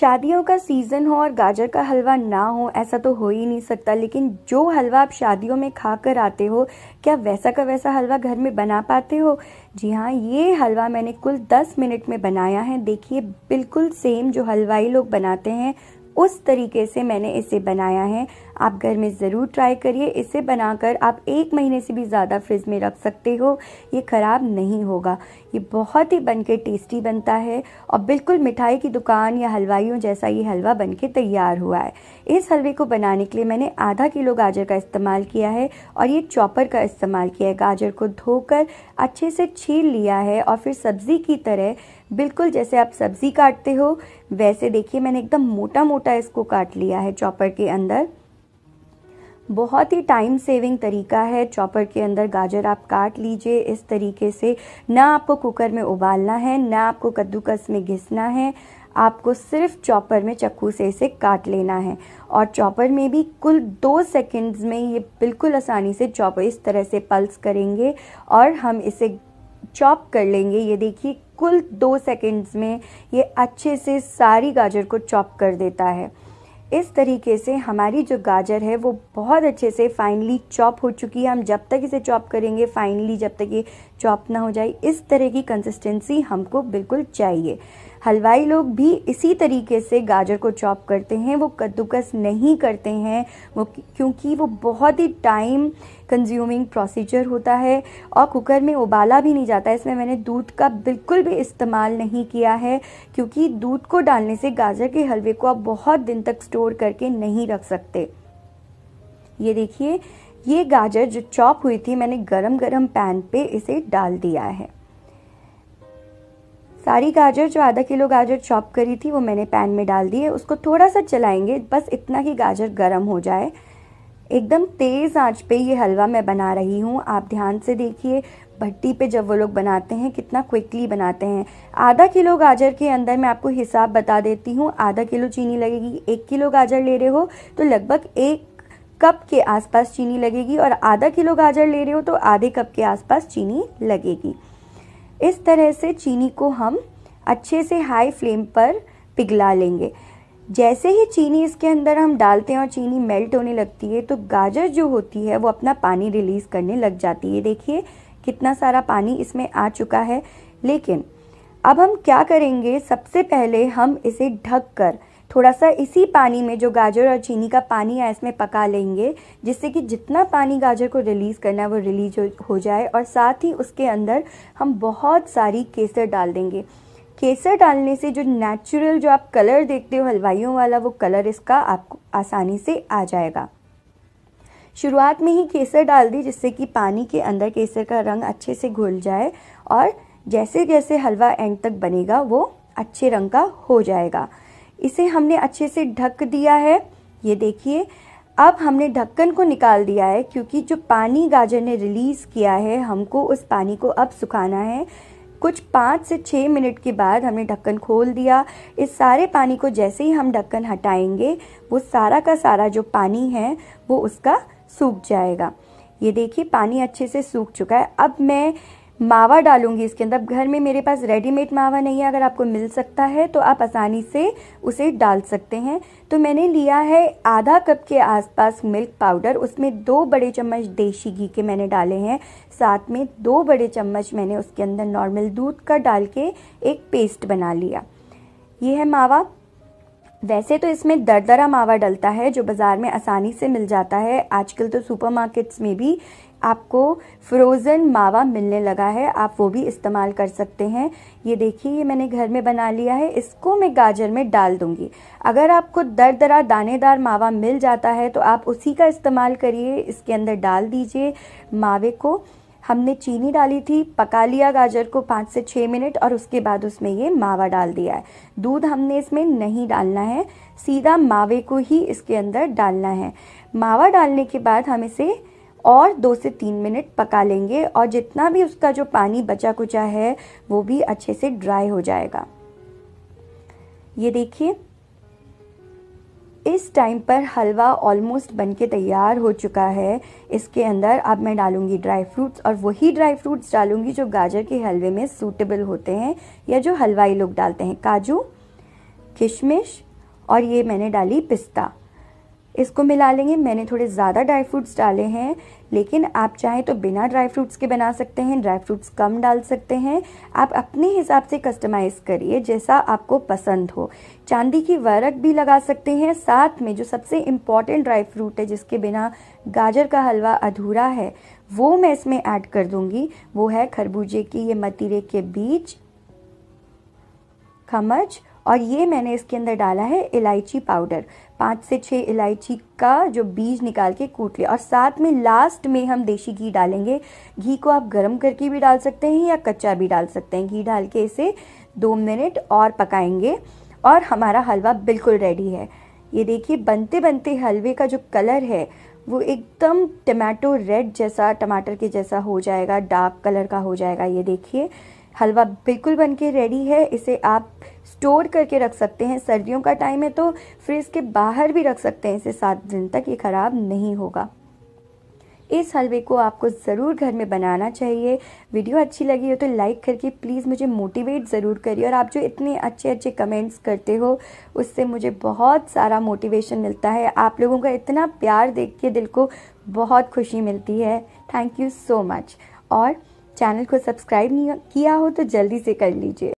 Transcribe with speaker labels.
Speaker 1: शादियों का सीज़न हो और गाजर का हलवा ना हो ऐसा तो हो ही नहीं सकता लेकिन जो हलवा आप शादियों में खा कर आते हो क्या वैसा का वैसा हलवा घर में बना पाते हो जी हाँ ये हलवा मैंने कुल दस मिनट में बनाया है देखिए बिल्कुल सेम जो हलवाई लोग बनाते हैं उस तरीके से मैंने इसे बनाया है आप घर में ज़रूर ट्राई करिए इसे बनाकर आप एक महीने से भी ज़्यादा फ्रिज में रख सकते हो ये ख़राब नहीं होगा ये बहुत ही बनके टेस्टी बनता है और बिल्कुल मिठाई की दुकान या हलवाइयों जैसा ये हलवा बनके तैयार हुआ है इस हलवे को बनाने के लिए मैंने आधा किलो गाजर का इस्तेमाल किया है और ये चॉपर का इस्तेमाल किया है गाजर को धोकर अच्छे से छील लिया है और फिर सब्ज़ी की तरह बिल्कुल जैसे आप सब्ज़ी काटते हो वैसे देखिए मैंने एकदम मोटा मोटा इसको काट लिया है चॉपर के अंदर बहुत ही टाइम सेविंग तरीका है चॉपर के अंदर गाजर आप काट लीजिए इस तरीके से ना आपको कुकर में उबालना है ना आपको कद्दूकस में घिसना है आपको सिर्फ चॉपर में चक्कू से इसे काट लेना है और चॉपर में भी कुल दो सेकंड्स में ये बिल्कुल आसानी से चॉपर इस तरह से पल्स करेंगे और हम इसे चॉप कर लेंगे ये देखिए कुल दो सेकंड्स में ये अच्छे से सारी गाजर को चॉप कर देता है इस तरीके से हमारी जो गाजर है वो बहुत अच्छे से फाइनली चॉप हो चुकी है हम जब तक इसे चॉप करेंगे फाइनली जब तक ये चॉप ना हो जाए इस तरह की कंसिस्टेंसी हमको बिल्कुल चाहिए हलवाई लोग भी इसी तरीके से गाजर को चॉप करते हैं वो कद्दूकस नहीं करते हैं वो क्योंकि वो बहुत ही टाइम कंज्यूमिंग प्रोसीजर होता है और कुकर में उबाला भी नहीं जाता इसमें मैंने दूध का बिल्कुल भी इस्तेमाल नहीं किया है क्योंकि दूध को डालने से गाजर के हलवे को आप बहुत दिन तक स्टोर करके नहीं रख सकते ये देखिए ये गाजर जो चॉप हुई थी मैंने गरम गरम पैन पे इसे डाल दिया है सारी गाजर जो आधा किलो गाजर चॉप करी थी वो मैंने पैन में डाल दी है उसको थोड़ा सा चलाएंगे बस इतना ही गाजर गरम हो जाए एकदम तेज़ आंच पे ये हलवा मैं बना रही हूँ आप ध्यान से देखिए भट्टी पे जब वो लोग बनाते हैं कितना क्विकली बनाते हैं आधा किलो गाजर के अंदर मैं आपको हिसाब बता देती हूँ आधा किलो चीनी लगेगी एक किलो गाजर ले रहे हो तो लगभग एक कप के आसपास चीनी लगेगी और आधा किलो गाजर ले रहे हो तो आधे कप के आसपास चीनी लगेगी इस तरह से चीनी को हम अच्छे से हाई फ्लेम पर पिघला लेंगे जैसे ही चीनी इसके अंदर हम डालते हैं और चीनी मेल्ट होने लगती है तो गाजर जो होती है वो अपना पानी रिलीज़ करने लग जाती है देखिए कितना सारा पानी इसमें आ चुका है लेकिन अब हम क्या करेंगे सबसे पहले हम इसे ढक कर थोड़ा सा इसी पानी में जो गाजर और चीनी का पानी है इसमें पका लेंगे जिससे कि जितना पानी गाजर को रिलीज़ करना है वो रिलीज हो जाए और साथ ही उसके अंदर हम बहुत सारी केसर डाल देंगे केसर डालने से जो नेचुरल जो आप कलर देखते हो हलवाइयों वाला वो कलर इसका आपको आसानी से आ जाएगा शुरुआत में ही केसर डाल दी जिससे कि पानी के अंदर केसर का रंग अच्छे से घुल जाए और जैसे जैसे हलवा एंड तक बनेगा वो अच्छे रंग का हो जाएगा इसे हमने अच्छे से ढक दिया है ये देखिए अब हमने ढक्कन को निकाल दिया है क्योंकि जो पानी गाजर ने रिलीज़ किया है हमको उस पानी को अब सुखाना है कुछ पाँच से छः मिनट के बाद हमने ढक्कन खोल दिया इस सारे पानी को जैसे ही हम ढक्कन हटाएंगे वो सारा का सारा जो पानी है वो उसका सूख जाएगा ये देखिए पानी अच्छे से सूख चुका है अब मैं मावा डालूंगी इसके अंदर घर में मेरे पास रेडीमेड मावा नहीं है अगर आपको मिल सकता है तो आप आसानी से उसे डाल सकते हैं तो मैंने लिया है आधा कप के आसपास मिल्क पाउडर उसमें दो बड़े चम्मच देसी घी के मैंने डाले हैं साथ में दो बड़े चम्मच मैंने उसके अंदर नॉर्मल दूध का डाल के एक पेस्ट बना लिया ये है मावा वैसे तो इसमें दरदरा मावा डलता है जो बाज़ार में आसानी से मिल जाता है आजकल तो सुपरमार्केट्स में भी आपको फ्रोज़न मावा मिलने लगा है आप वो भी इस्तेमाल कर सकते हैं ये देखिए ये मैंने घर में बना लिया है इसको मैं गाजर में डाल दूंगी अगर आपको दर दरा दानेदार मावा मिल जाता है तो आप उसी का इस्तेमाल करिए इसके अंदर डाल दीजिए मावे को हमने चीनी डाली थी पका लिया गाजर को पाँच से छः मिनट और उसके बाद उसमें ये मावा डाल दिया है दूध हमने इसमें नहीं डालना है सीधा मावे को ही इसके अंदर डालना है मावा डालने के बाद हम इसे और दो से तीन मिनट पका लेंगे और जितना भी उसका जो पानी बचा कुचा है वो भी अच्छे से ड्राई हो जाएगा ये देखिए इस टाइम पर हलवा ऑलमोस्ट बन के तैयार हो चुका है इसके अंदर अब मैं डालूंगी ड्राई फ्रूट्स और वही ड्राई फ्रूट्स डालूंगी जो गाजर के हलवे में सूटेबल होते हैं या जो हलवाई लोग डालते हैं काजू किशमिश और ये मैंने डाली पिस्ता इसको मिला लेंगे मैंने थोड़े ज़्यादा ड्राई फ्रूट्स डाले हैं लेकिन आप चाहें तो बिना ड्राई फ्रूट्स के बना सकते हैं ड्राई फ्रूट्स कम डाल सकते हैं आप अपने हिसाब से कस्टमाइज़ करिए जैसा आपको पसंद हो चांदी की वरक भी लगा सकते हैं साथ में जो सबसे इम्पॉर्टेंट ड्राई फ्रूट है जिसके बिना गाजर का हलवा अधूरा है वो मैं इसमें ऐड कर दूंगी वो है खरबूजे की ये मतीरे के बीज खमच और ये मैंने इसके अंदर डाला है इलायची पाउडर पाँच से छः इलायची का जो बीज निकाल के कूट लिया और साथ में लास्ट में हम देशी घी डालेंगे घी को आप गर्म करके भी डाल सकते हैं या कच्चा भी डाल सकते हैं घी डाल के इसे दो मिनट और पकाएंगे और हमारा हलवा बिल्कुल रेडी है ये देखिए बनते बनते हलवे का जो कलर है वो एकदम टमाटो रेड जैसा टमाटर के जैसा हो जाएगा डार्क कलर का हो जाएगा ये देखिए हलवा बिल्कुल बन के रेडी है इसे आप स्टोर करके रख सकते हैं सर्दियों का टाइम है तो फ्रिज के बाहर भी रख सकते हैं इसे सात दिन तक ये ख़राब नहीं होगा इस हलवे को आपको ज़रूर घर में बनाना चाहिए वीडियो अच्छी लगी हो तो लाइक करके प्लीज़ मुझे मोटिवेट ज़रूर करिए और आप जो इतने अच्छे अच्छे कमेंट्स करते हो उससे मुझे बहुत सारा मोटिवेशन मिलता है आप लोगों का इतना प्यार देख के दिल को बहुत खुशी मिलती है थैंक यू सो मच और चैनल को सब्सक्राइब नहीं किया हो तो जल्दी से कर लीजिए